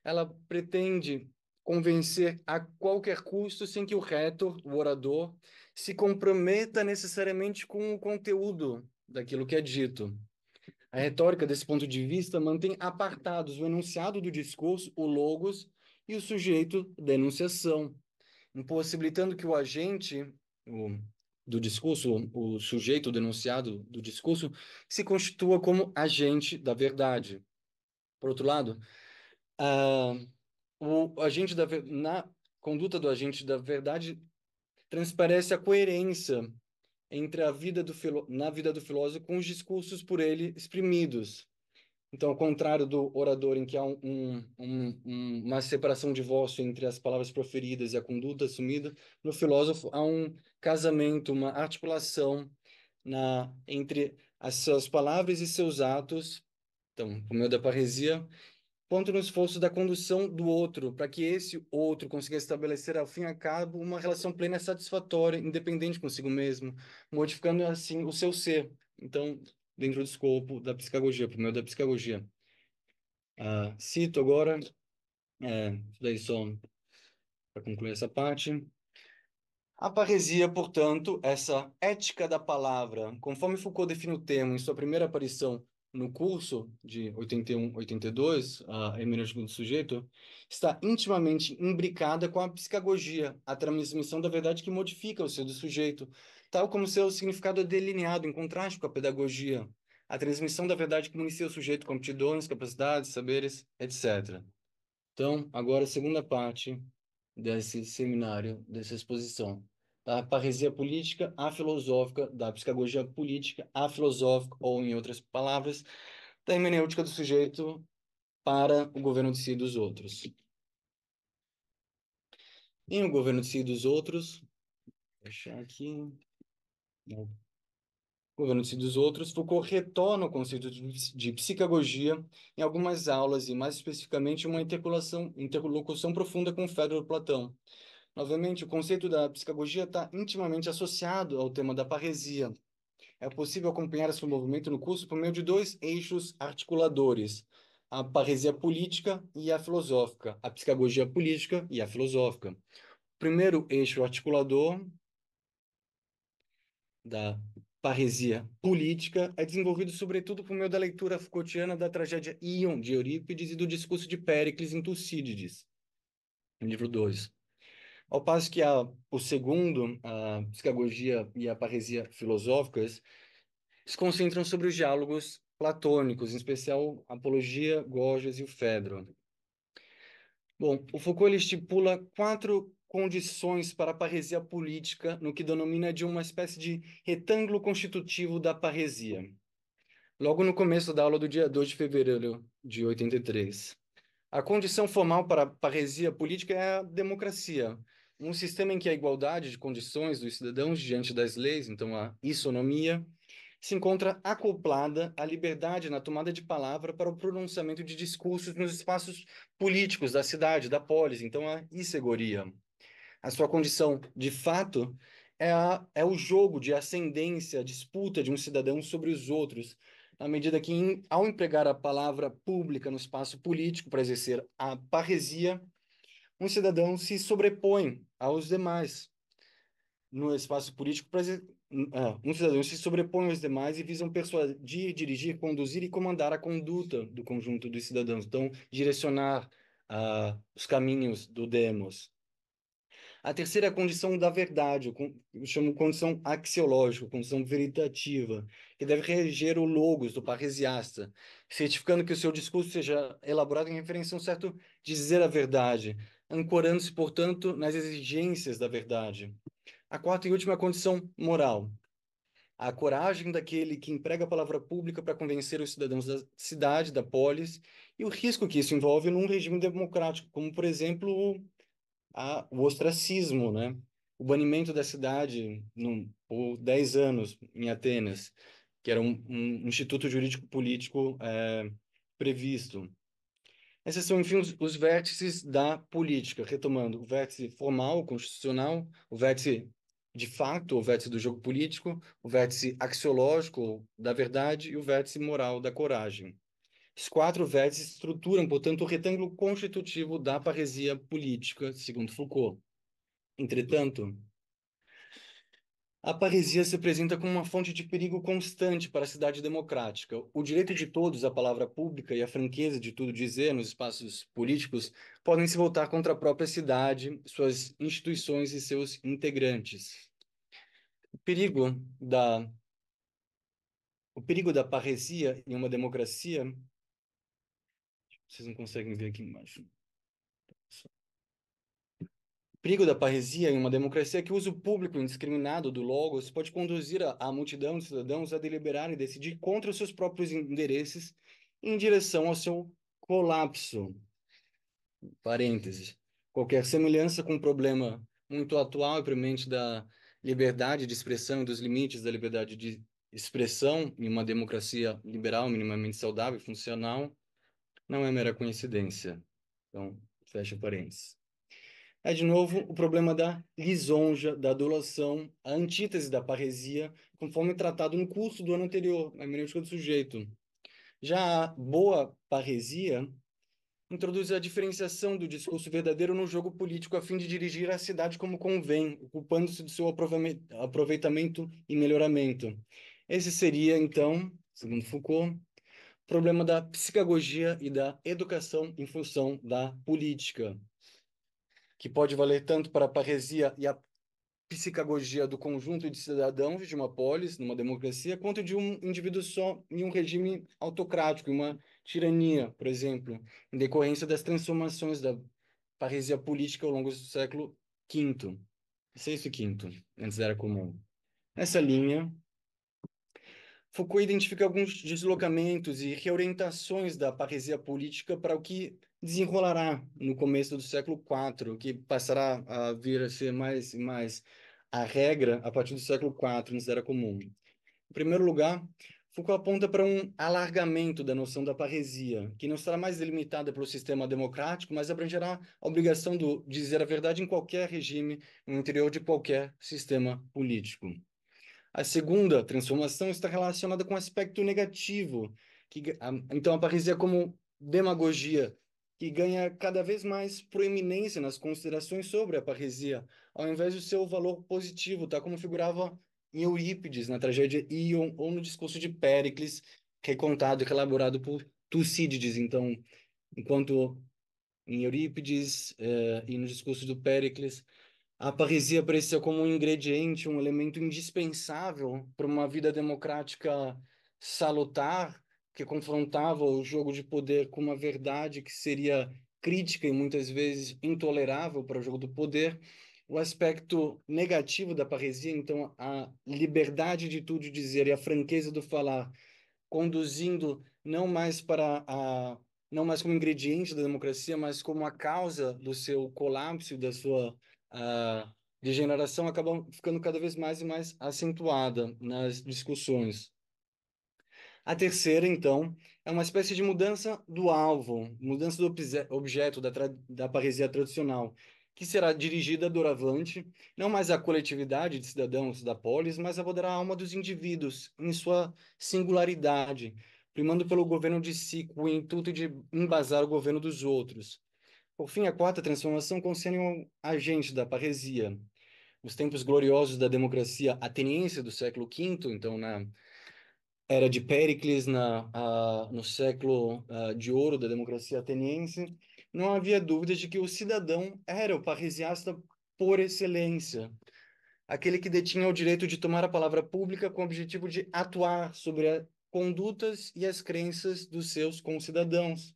ela pretende convencer a qualquer custo sem que o retor, o orador, se comprometa necessariamente com o conteúdo daquilo que é dito. A retórica, desse ponto de vista, mantém apartados o enunciado do discurso, o logos e o sujeito da enunciação, impossibilitando que o agente o, do discurso, o sujeito denunciado do discurso, se constitua como agente da verdade. Por outro lado, ah, o agente da na conduta do agente da verdade transparece a coerência entre a vida do filo... na vida do filósofo com os discursos por ele exprimidos. Então, ao contrário do orador, em que há um, um, um, uma separação de voz entre as palavras proferidas e a conduta assumida, no filósofo há um casamento, uma articulação na, entre as suas palavras e seus atos. Então, o meu da parresia, quanto no esforço da condução do outro, para que esse outro consiga estabelecer, ao fim e a cabo, uma relação plena e satisfatória, independente consigo mesmo, modificando assim o seu ser. Então, dentro do escopo da psicagogia, por meio da psicagogia. Uh, cito agora, é, daí só para concluir essa parte. A parresia, portanto, essa ética da palavra, conforme Foucault define o termo em sua primeira aparição no curso de 81, 82, a Emergência do Sujeito, está intimamente imbricada com a psicagogia, a transmissão da verdade que modifica o ser do sujeito, tal como seu significado é delineado em contraste com a pedagogia, a transmissão da verdade que municia o sujeito com aptidões, capacidades, saberes, etc. Então, agora a segunda parte desse seminário, dessa exposição da parresia política à filosófica, da psicologia política à filosófica, ou, em outras palavras, da hermenêutica do sujeito para o governo de si e dos outros. Em o governo de si e dos outros, deixar aqui. Né? O governo de si e dos outros, Foucault retorna o conceito de psicagogia em algumas aulas e, mais especificamente, uma interlocução, profunda com Fedor Platão Novamente, o conceito da psicagogia está intimamente associado ao tema da parresia. É possível acompanhar esse movimento no curso por meio de dois eixos articuladores, a parresia política e a filosófica, a psicagogia política e a filosófica. O primeiro eixo articulador da parresia política é desenvolvido sobretudo por meio da leitura Foucaultiana da tragédia Ion de Eurípides e do discurso de Péricles em Tucídides, no livro 2. Ao passo que a, o segundo, a psicagogia e a parresia filosóficas, se concentram sobre os diálogos platônicos, em especial Apologia, Gorgias e o Fedro. Bom, o Foucault estipula quatro condições para a parresia política no que denomina de uma espécie de retângulo constitutivo da parresia. Logo no começo da aula do dia 2 de fevereiro de 83. A condição formal para a parresia política é a democracia, um sistema em que a igualdade de condições dos cidadãos diante das leis, então a isonomia, se encontra acoplada à liberdade na tomada de palavra para o pronunciamento de discursos nos espaços políticos da cidade, da polis, então a isegoria. A sua condição, de fato, é, a, é o jogo de ascendência, a disputa de um cidadão sobre os outros, na medida que, em, ao empregar a palavra pública no espaço político para exercer a parresia, um cidadão se sobrepõe aos demais no espaço político. Ah, um cidadão se sobrepõe aos demais e visam persuadir, dirigir, conduzir e comandar a conduta do conjunto dos cidadãos. Então, direcionar uh, os caminhos do demos. A terceira é a condição da verdade, eu chamo condição axiológica, condição veritativa, que deve reger o logos do parresiasta, certificando que o seu discurso seja elaborado em referência a um certo dizer a verdade, ancorando-se, portanto, nas exigências da verdade. A quarta e última condição moral. A coragem daquele que emprega a palavra pública para convencer os cidadãos da cidade, da polis, e o risco que isso envolve num regime democrático, como, por exemplo, a, o ostracismo, né? o banimento da cidade por 10 anos em Atenas, que era um, um instituto jurídico político é, eh, previsto. Esses são, enfim, os, os vértices da política. Retomando, o vértice formal, constitucional, o vértice de fato, o vértice do jogo político, o vértice axiológico da verdade e o vértice moral da coragem. Os quatro vértices estruturam, portanto, o retângulo constitutivo da parresia política, segundo Foucault. Entretanto, a parresia se apresenta como uma fonte de perigo constante para a cidade democrática. O direito de todos à palavra pública e a franqueza de tudo dizer nos espaços políticos podem se voltar contra a própria cidade, suas instituições e seus integrantes. O perigo da o perigo da parresia em uma democracia vocês não conseguem ver aqui embaixo perigo da parresia em uma democracia é que o uso público indiscriminado do logos pode conduzir a, a multidão de cidadãos a deliberar e decidir contra os seus próprios interesses em direção ao seu colapso. Parênteses. Qualquer semelhança com o problema muito atual e premente da liberdade de expressão e dos limites da liberdade de expressão em uma democracia liberal minimamente saudável e funcional não é mera coincidência. Então, fecha parênteses. É, de novo, o problema da lisonja, da adulação, a antítese da parresia, conforme tratado no curso do ano anterior, na hermenêutica do sujeito. Já a boa parresia introduz a diferenciação do discurso verdadeiro no jogo político a fim de dirigir a cidade como convém, ocupando-se do seu aproveitamento e melhoramento. Esse seria, então, segundo Foucault, problema da psicagogia e da educação em função da política que pode valer tanto para a parresia e a psicagogia do conjunto de cidadãos de uma polis, numa democracia, quanto de um indivíduo só em um regime autocrático, em uma tirania, por exemplo, em decorrência das transformações da parresia política ao longo do século V, VI e V, antes era comum. Nessa linha, Foucault identifica alguns deslocamentos e reorientações da parresia política para o que desenrolará no começo do século IV, que passará a vir a ser mais e mais a regra a partir do século IV, nos Era Comum. Em primeiro lugar, Foucault aponta para um alargamento da noção da parresia, que não será mais delimitada pelo sistema democrático, mas abrangerá a obrigação do dizer a verdade em qualquer regime, no interior de qualquer sistema político. A segunda transformação está relacionada com o aspecto negativo, que então a parresia é como demagogia que ganha cada vez mais proeminência nas considerações sobre a parresia, ao invés do seu valor positivo, tá como figurava em Eurípides, na tragédia Ion, ou no discurso de Péricles, recontado é e é elaborado por Tucídides. Então, enquanto em Eurípides eh, e no discurso do Péricles, a parresia apareceu como um ingrediente, um elemento indispensável para uma vida democrática salutar, que confrontava o jogo de poder com uma verdade que seria crítica e muitas vezes intolerável para o jogo do poder, o aspecto negativo da parresia, então a liberdade de tudo dizer e a franqueza do falar, conduzindo não mais para a não mais como ingrediente da democracia, mas como a causa do seu colapso e da sua uh, degeneração, acabam ficando cada vez mais e mais acentuada nas discussões. A terceira, então, é uma espécie de mudança do alvo, mudança do objeto da, da parresia tradicional, que será dirigida doravante, não mais à coletividade de cidadãos da polis, mas abordará a alma dos indivíduos em sua singularidade, primando pelo governo de si com o intuito de embasar o governo dos outros. Por fim, a quarta transformação concerne o agente da parresia. Os tempos gloriosos da democracia ateniense do século V, então na era de Péricles na, no século de ouro da democracia ateniense, não havia dúvida de que o cidadão era o parrisiasta por excelência, aquele que detinha o direito de tomar a palavra pública com o objetivo de atuar sobre as condutas e as crenças dos seus concidadãos.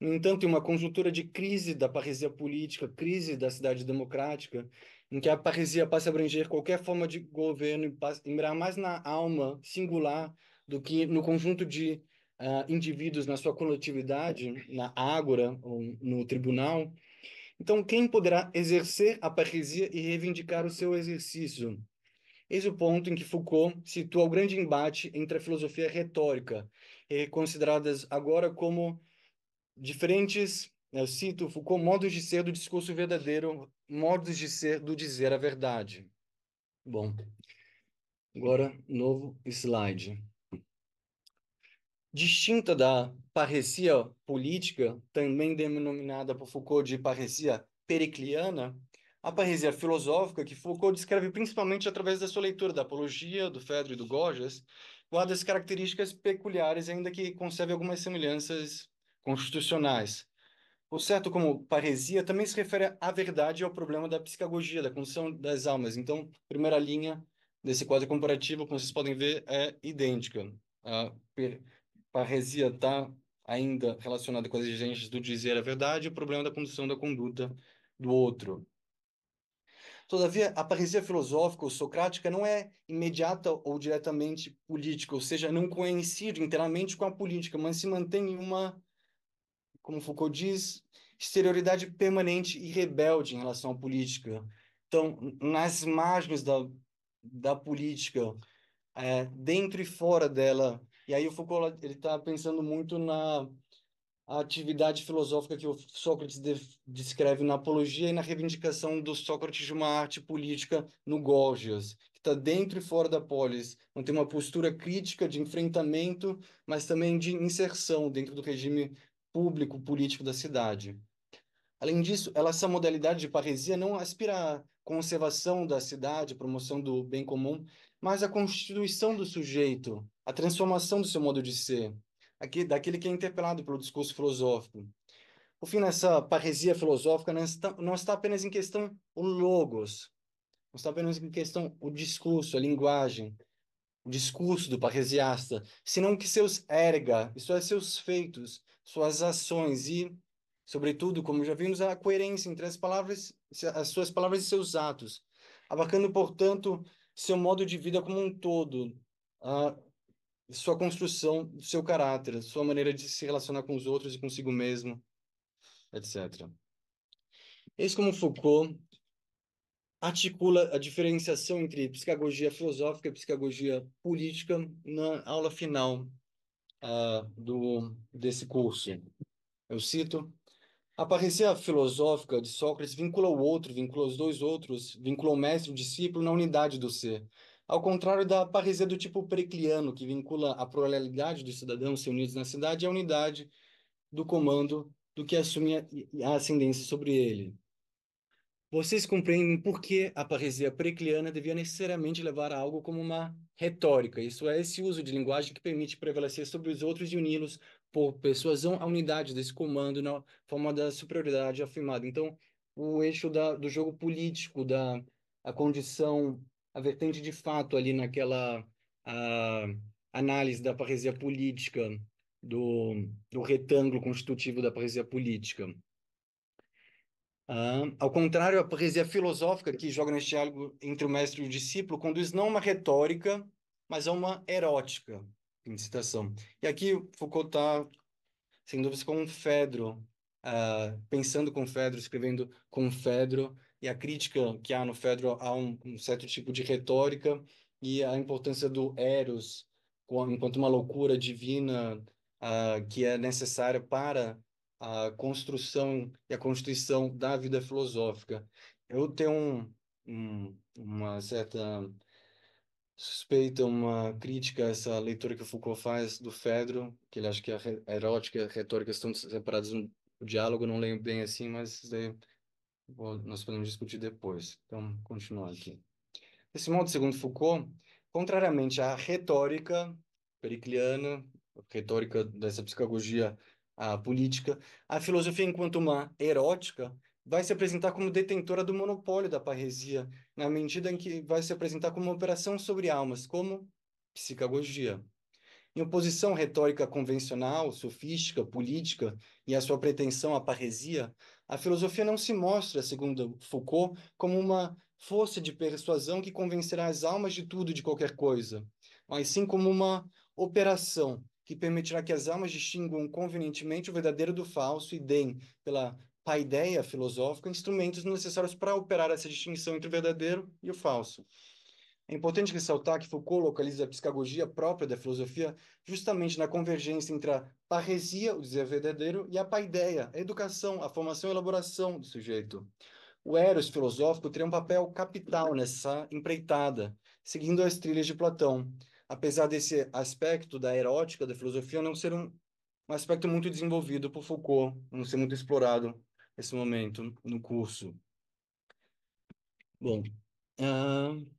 No entanto, em uma conjuntura de crise da parresia política, crise da cidade democrática, em que a parresia passe a abranger qualquer forma de governo e a embrar mais na alma singular do que no conjunto de uh, indivíduos na sua coletividade, na ágora ou no tribunal. Então, quem poderá exercer a parresia e reivindicar o seu exercício? Eis o ponto em que Foucault situa o grande embate entre a filosofia retórica, eh, consideradas agora como diferentes né, eu cito Foucault, modos de ser do discurso verdadeiro, modos de ser do dizer a verdade. Bom, agora novo slide. Distinta da parresia política, também denominada por Foucault de parresia pericliana, a parresia filosófica, que Foucault descreve principalmente através da sua leitura da Apologia, do Fedro e do Gorgias, guarda as características peculiares, ainda que conserve algumas semelhanças constitucionais. O certo como paresia também se refere à verdade e ao problema da psicagogia, da condição das almas. Então, primeira linha desse quadro comparativo, como vocês podem ver, é idêntica. A paresia está ainda relacionada com as exigências do dizer a verdade e o problema da condição da conduta do outro. Todavia, a paresia filosófica ou socrática não é imediata ou diretamente política, ou seja, não coincide inteiramente com a política, mas se mantém em uma como Foucault diz, exterioridade permanente e rebelde em relação à política. Então, nas margens da, da política, é, dentro e fora dela. E aí o Foucault ele está pensando muito na atividade filosófica que o Sócrates de, descreve na Apologia e na reivindicação do Sócrates de uma arte política no Gorgias, que está dentro e fora da polis, então, tem uma postura crítica de enfrentamento, mas também de inserção dentro do regime público político da cidade. Além disso, essa modalidade de parresia não aspira à conservação da cidade, promoção do bem comum, mas à constituição do sujeito, à transformação do seu modo de ser, aqui, daquele que é interpelado pelo discurso filosófico. O fim dessa parresia filosófica não está, não está apenas em questão o logos, não está apenas em questão o discurso, a linguagem, o discurso do parresiasta, senão que seus erga, isto é, seus feitos, suas ações e, sobretudo, como já vimos, a coerência entre as palavras, as suas palavras e seus atos, abarcando, portanto, seu modo de vida como um todo, a sua construção, seu caráter, sua maneira de se relacionar com os outros e consigo mesmo, etc. Eis como Foucault articula a diferenciação entre psicagogia filosófica e psicagogia política na aula final uh, do, desse curso. Eu cito: A parecia filosófica de Sócrates vincula o outro, vincula os dois outros, vincula o mestre e o discípulo na unidade do ser. Ao contrário da parecia do tipo pericliano, que vincula a pluralidade dos cidadãos unidos na cidade à unidade do comando do que assume a ascendência sobre ele. Vocês compreendem por que a parresia precliana devia necessariamente levar a algo como uma retórica, isso é, esse uso de linguagem que permite prevalecer sobre os outros e uni-los por persuasão à unidade desse comando na forma da superioridade afirmada. Então, o eixo da, do jogo político, da a condição, a vertente de fato ali naquela a, análise da parresia política, do, do retângulo constitutivo da parresia política ao contrário, a poesia filosófica, que joga neste diálogo entre o mestre e o discípulo, conduz não a uma retórica, mas a uma erótica. Fim de citação. E aqui Foucault está, sem dúvidas, com Fedro, uh, ah, pensando com Fedro, escrevendo com Fedro, e a crítica que há no Fedro a um, um certo tipo de retórica e a importância do Eros enquanto uma loucura divina uh, que é necessária para a construção e a constituição da vida filosófica. Eu tenho um, um, uma certa suspeita, uma crítica a essa leitura que o Foucault faz do Fedro, que ele acha que a erótica e a retórica estão separadas no diálogo, não lembro bem assim, mas daí, bom, nós podemos discutir depois. Então, continuar aqui. nesse modo, segundo Foucault, contrariamente à retórica pericliana, retórica dessa psicologia a política, a filosofia enquanto uma erótica vai se apresentar como detentora do monopólio da parresia, na medida em que vai se apresentar como uma operação sobre almas, como psicagogia. Em oposição à retórica convencional, sofística, política e à sua pretensão à parresia, a filosofia não se mostra, segundo Foucault, como uma força de persuasão que convencerá as almas de tudo e de qualquer coisa, mas sim como uma operação que permitirá que as almas distinguam convenientemente o verdadeiro do falso e deem, pela paideia filosófica, instrumentos necessários para operar essa distinção entre o verdadeiro e o falso. É importante ressaltar que Foucault localiza a psicagogia própria da filosofia justamente na convergência entre a parresia, o dizer verdadeiro, e a paideia, a educação, a formação e elaboração do sujeito. O eros filosófico teria um papel capital nessa empreitada, seguindo as trilhas de Platão apesar desse aspecto da erótica da filosofia não ser um, um aspecto muito desenvolvido por Foucault, não ser muito explorado nesse momento no curso. Bom, uh,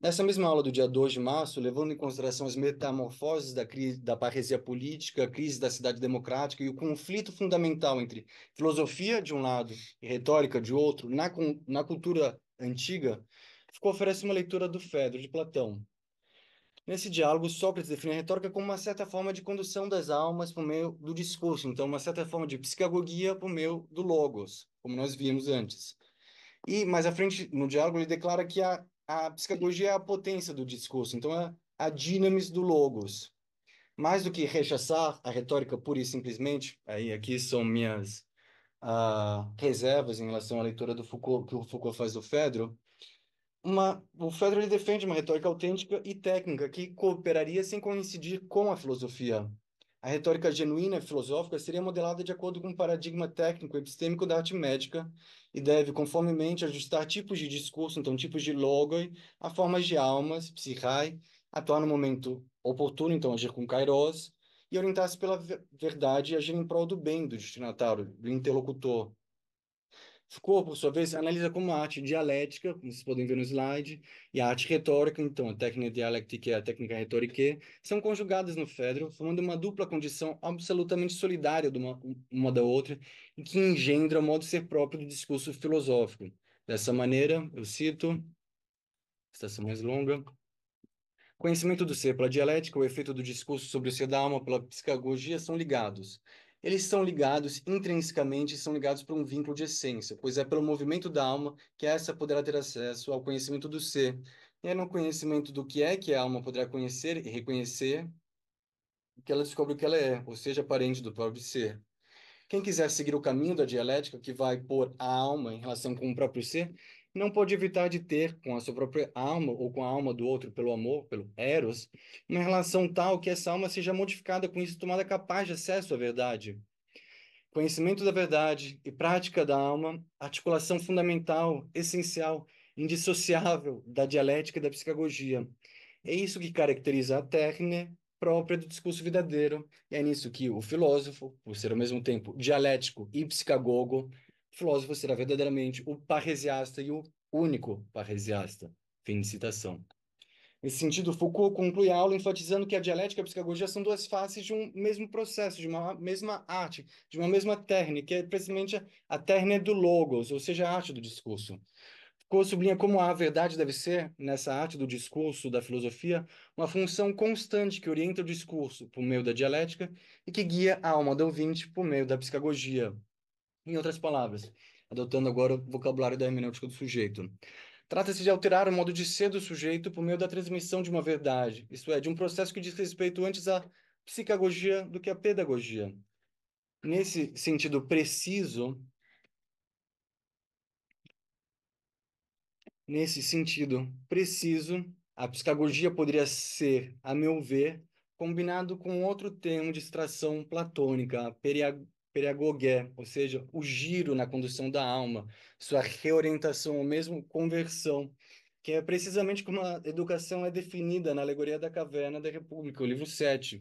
nessa mesma aula do dia 2 de março, levando em consideração as metamorfoses da crise da parresia política, a crise da cidade democrática e o conflito fundamental entre filosofia de um lado e retórica de outro, na, na cultura antiga, Foucault oferece uma leitura do Fedro de Platão, Nesse diálogo, Sócrates define a retórica como uma certa forma de condução das almas por meio do discurso, então, uma certa forma de psicagogia por meio do logos, como nós vimos antes. E mais à frente, no diálogo, ele declara que a, a psicagogia é a potência do discurso, então, é a dinamis do logos. Mais do que rechaçar a retórica pura e simplesmente, aí aqui são minhas uh, reservas em relação à leitura do Foucault, que o Foucault faz do Fedro, uma, o Federer defende uma retórica autêntica e técnica que cooperaria sem coincidir com a filosofia. A retórica genuína filosófica seria modelada de acordo com o paradigma técnico epistêmico da arte médica e deve, conformemente, ajustar tipos de discurso, então tipos de logoi, a formas de almas, psichai, atuar no momento oportuno, então agir com kairos, e orientar-se pela verdade e agir em prol do bem do destinatário, do interlocutor. O corpo, por sua vez, analisa como a arte dialética, como vocês podem ver no slide, e a arte retórica, então, a técnica dialética e a técnica retórica, são conjugadas no Fedro, formando uma dupla condição absolutamente solidária de uma, uma da outra, e que engendra o modo de ser próprio do discurso filosófico. Dessa maneira, eu cito, estação mais longa, Conhecimento do ser pela dialética, o efeito do discurso sobre o ser da alma pela psicagogia são ligados eles estão ligados intrinsecamente, são ligados por um vínculo de essência, pois é pelo movimento da alma que essa poderá ter acesso ao conhecimento do ser. E é no conhecimento do que é que a alma poderá conhecer e reconhecer que ela descobre o que ela é, ou seja, parente do próprio ser. Quem quiser seguir o caminho da dialética, que vai pôr a alma em relação com o próprio ser, não pode evitar de ter com a sua própria alma ou com a alma do outro pelo amor, pelo eros, uma relação tal que essa alma seja modificada com isso tomada capaz de acesso à verdade. Conhecimento da verdade e prática da alma, articulação fundamental, essencial, indissociável da dialética e da psicagogia. É isso que caracteriza a técnica própria do discurso verdadeiro. E é nisso que o filósofo, por ser ao mesmo tempo dialético e psicagogo, filósofo será verdadeiramente o parresiasta e o único parresiasta. Fim de citação. Nesse sentido, Foucault conclui a aula enfatizando que a dialética e a psicologia são duas faces de um mesmo processo, de uma mesma arte, de uma mesma técnica, que é precisamente a técnica do logos, ou seja, a arte do discurso. Foucault sublinha como a verdade deve ser, nessa arte do discurso da filosofia, uma função constante que orienta o discurso por meio da dialética e que guia a alma do ouvinte por meio da psicologia. Em outras palavras, adotando agora o vocabulário da hermenêutica do sujeito. Trata-se de alterar o modo de ser do sujeito por meio da transmissão de uma verdade, isto é, de um processo que diz respeito antes à psicagogia do que à pedagogia. Nesse sentido preciso, nesse sentido preciso, a psicagogia poderia ser, a meu ver, combinado com outro termo de extração platônica, a pedagogia, ou seja, o giro na condução da alma, sua reorientação ou mesmo conversão, que é precisamente como a educação é definida na Alegoria da Caverna da República, o livro 7.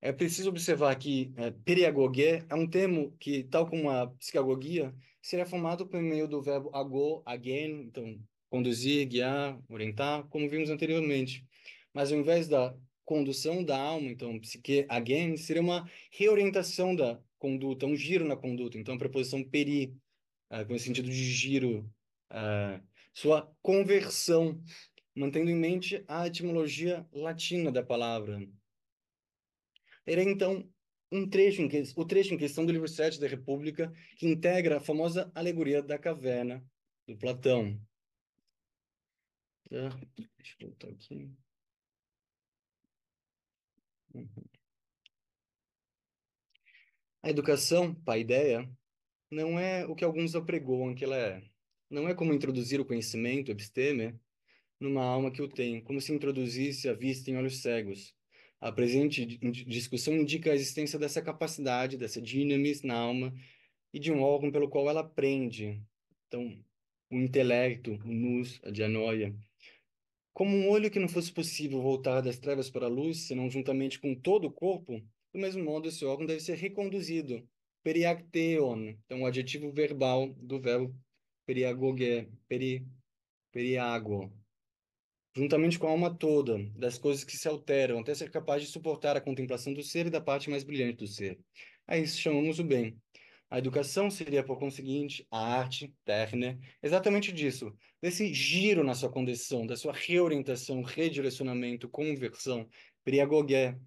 É preciso observar que é, é um termo que, tal como a psicagogia, seria formado por meio do verbo ago, again, então conduzir, guiar, orientar, como vimos anteriormente. Mas ao invés da condução da alma, então psique, again, seria uma reorientação da conduta, um giro na conduta. Então, a preposição peri, uh, com esse sentido de giro, uh, sua conversão, mantendo em mente a etimologia latina da palavra. Era então um trecho em que, o trecho em questão do livro 7 da República, que integra a famosa alegoria da caverna do Platão. Tá? Deixa eu voltar aqui. Uhum. A educação, paideia, não é o que alguns apregoam que ela é. Não é como introduzir o conhecimento, episteme, numa alma que o tem, como se introduzisse a vista em olhos cegos. A presente discussão indica a existência dessa capacidade, dessa dinamis na alma e de um órgão pelo qual ela aprende. Então, o intelecto, o nous, a dianoia. Como um olho que não fosse possível voltar das trevas para a luz, senão juntamente com todo o corpo, do mesmo modo, esse órgão deve ser reconduzido. Periacteon, então o adjetivo verbal do verbo periagoge, peri, periago. Juntamente com a alma toda, das coisas que se alteram, até ser capaz de suportar a contemplação do ser e da parte mais brilhante do ser. A isso chamamos o bem. A educação seria, por conseguinte, a arte, terne, né? exatamente disso, desse giro na sua condição, da sua reorientação, redirecionamento, conversão, periagogé,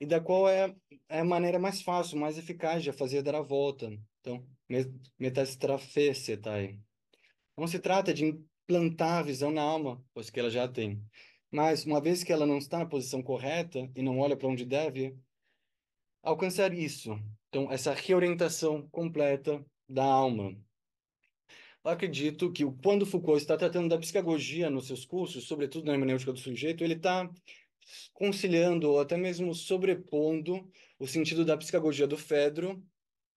e da qual é, é a maneira mais fácil, mais eficaz de fazer dar a volta. Então, metastrafecetai. Tá não se trata de implantar a visão na alma, pois que ela já tem. Mas, uma vez que ela não está na posição correta e não olha para onde deve, alcançar isso. Então, essa reorientação completa da alma. Eu acredito que quando Foucault está tratando da psicagogia nos seus cursos, sobretudo na hermenêutica do sujeito, ele está conciliando ou até mesmo sobrepondo o sentido da psicagogia do Fedro,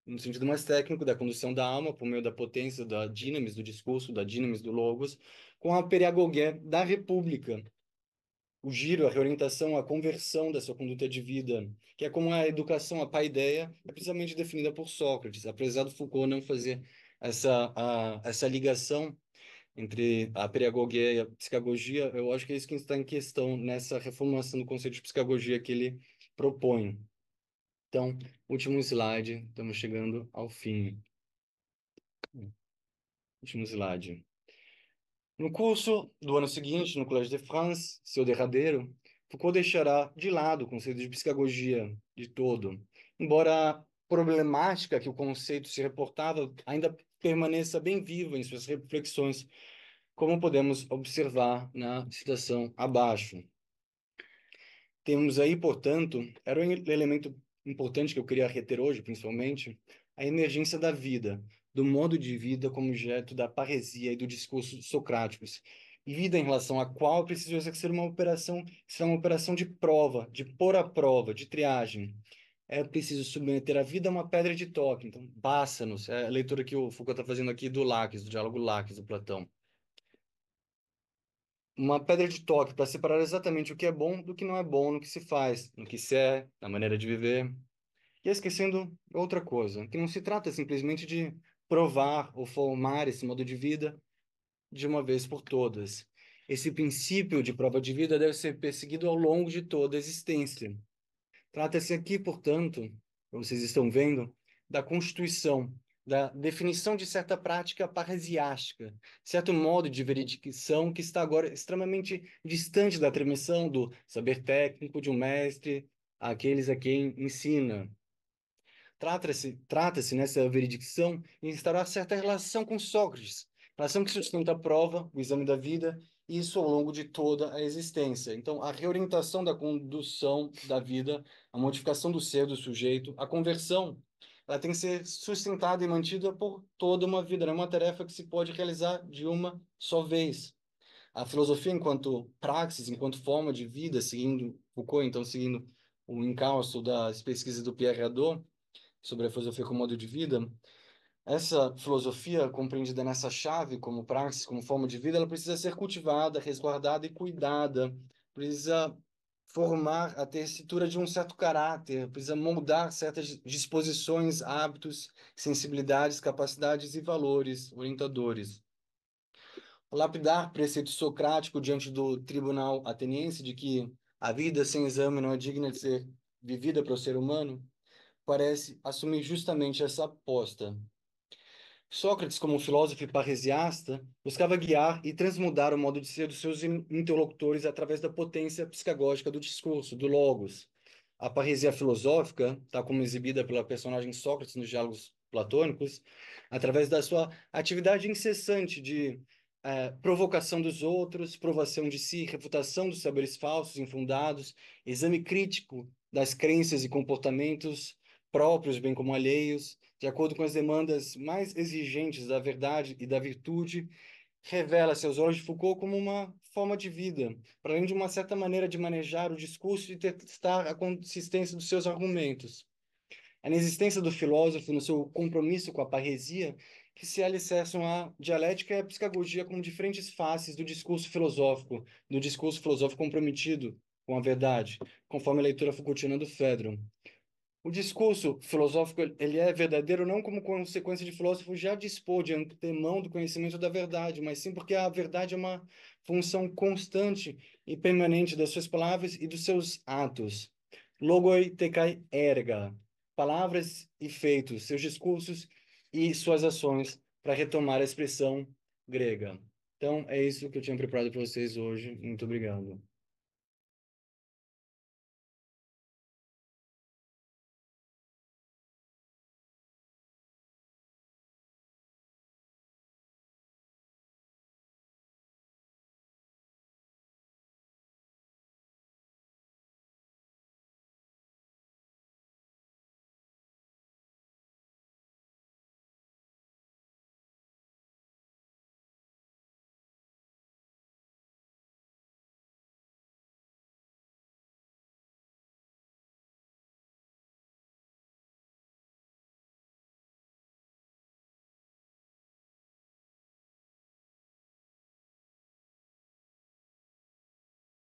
no sentido mais técnico da condução da alma por meio da potência da dinamis do discurso, da dinamis do logos, com a periagogia da república. O giro, a reorientação, a conversão da sua conduta de vida, que é como a educação, a paideia, é precisamente definida por Sócrates, apesar do Foucault não fazer essa, a, essa ligação entre a pedagogia e a psicagogia, eu acho que é isso que está em questão nessa reformulação do conceito de psicagogia que ele propõe. Então, último slide, estamos chegando ao fim. Último slide. No curso do ano seguinte, no Collège de France, seu derradeiro, Foucault deixará de lado o conceito de psicagogia de todo, embora a problemática que o conceito se reportava ainda permaneça bem viva em suas reflexões, como podemos observar na citação abaixo. Temos aí, portanto, era um elemento importante que eu queria reter hoje, principalmente, a emergência da vida, do modo de vida como objeto da paresia e do discurso socráticos, vida em relação à qual precisa ser uma operação, será uma operação de prova, de pôr à prova, de triagem é preciso submeter a vida a uma pedra de toque. Então, pássanos, é a leitura que o Foucault está fazendo aqui do Lacks, do diálogo Lacks, do Platão. Uma pedra de toque para separar exatamente o que é bom do que não é bom no que se faz, no que se é, na maneira de viver. E esquecendo outra coisa, que não se trata simplesmente de provar ou formar esse modo de vida de uma vez por todas. Esse princípio de prova de vida deve ser perseguido ao longo de toda a existência, Trata-se aqui, portanto, como vocês estão vendo, da constituição, da definição de certa prática parresiástica, certo modo de veredicção que está agora extremamente distante da transmissão do saber técnico de um mestre àqueles a quem ensina. Trata-se, trata-se nessa veredicção em instaurar certa relação com Sócrates, relação que sustenta a prova, o exame da vida isso ao longo de toda a existência. Então, a reorientação da condução da vida, a modificação do ser do sujeito, a conversão, ela tem que ser sustentada e mantida por toda uma vida, não é uma tarefa que se pode realizar de uma só vez. A filosofia, enquanto praxis, enquanto forma de vida, seguindo Foucault, então seguindo o encalço das pesquisas do Pierre Hadot sobre a filosofia como modo de vida, essa filosofia, compreendida nessa chave como praxis, como forma de vida, ela precisa ser cultivada, resguardada e cuidada, precisa formar a tessitura de um certo caráter, precisa moldar certas disposições, hábitos, sensibilidades, capacidades e valores orientadores. O lapidar preceito socrático diante do tribunal ateniense de que a vida sem exame não é digna de ser vivida para o ser humano, parece assumir justamente essa aposta, Sócrates, como filósofo e parresiasta, buscava guiar e transmudar o modo de ser dos seus interlocutores através da potência psicagógica do discurso, do logos. A parresia filosófica, tal como exibida pela personagem Sócrates nos diálogos platônicos, através da sua atividade incessante de é, provocação dos outros, provação de si, refutação dos saberes falsos, infundados, exame crítico das crenças e comportamentos próprios bem como alheios, de acordo com as demandas mais exigentes da verdade e da virtude, revela-se aos olhos de Foucault como uma forma de vida, para além de uma certa maneira de manejar o discurso e testar a consistência dos seus argumentos. É na existência do filósofo, no seu compromisso com a parresia, que se alicerçam a dialética e a psicagogia como diferentes faces do discurso filosófico, do discurso filosófico comprometido com a verdade, conforme a leitura Foucaultiana do Fedro. O discurso filosófico ele é verdadeiro não como consequência de filósofo já dispor de antemão do conhecimento da verdade, mas sim porque a verdade é uma função constante e permanente das suas palavras e dos seus atos. Logoi tecai erga, palavras e feitos, seus discursos e suas ações, para retomar a expressão grega. Então, é isso que eu tinha preparado para vocês hoje. Muito obrigado.